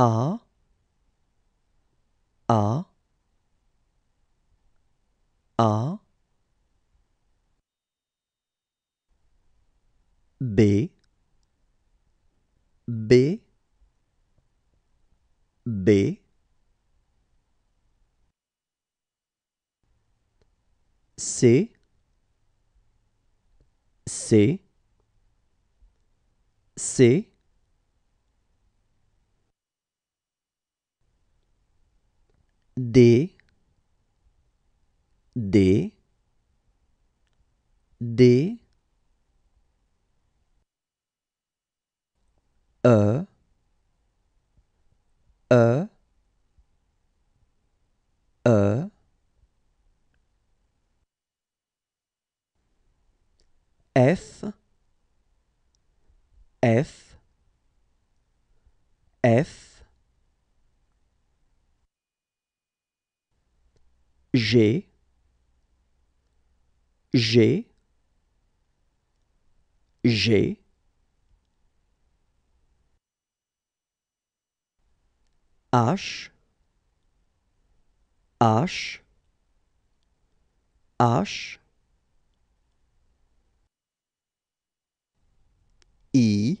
are D D D E E E F F F G G G H H H I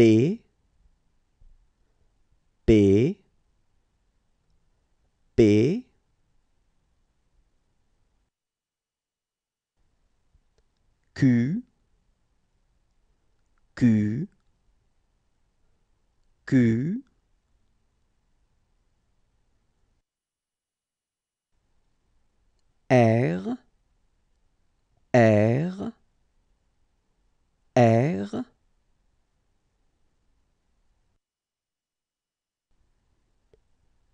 B B B Q Q Q R R R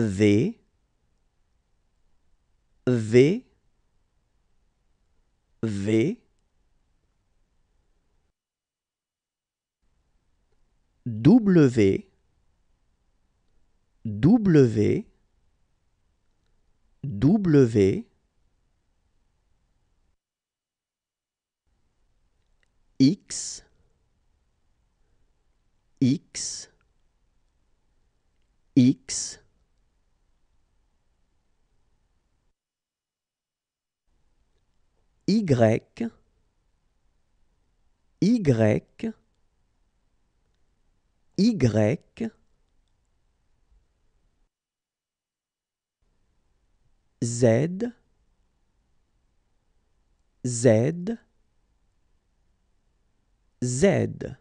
V V V W W W X X X Y, Y, Y, Z, Z, Z.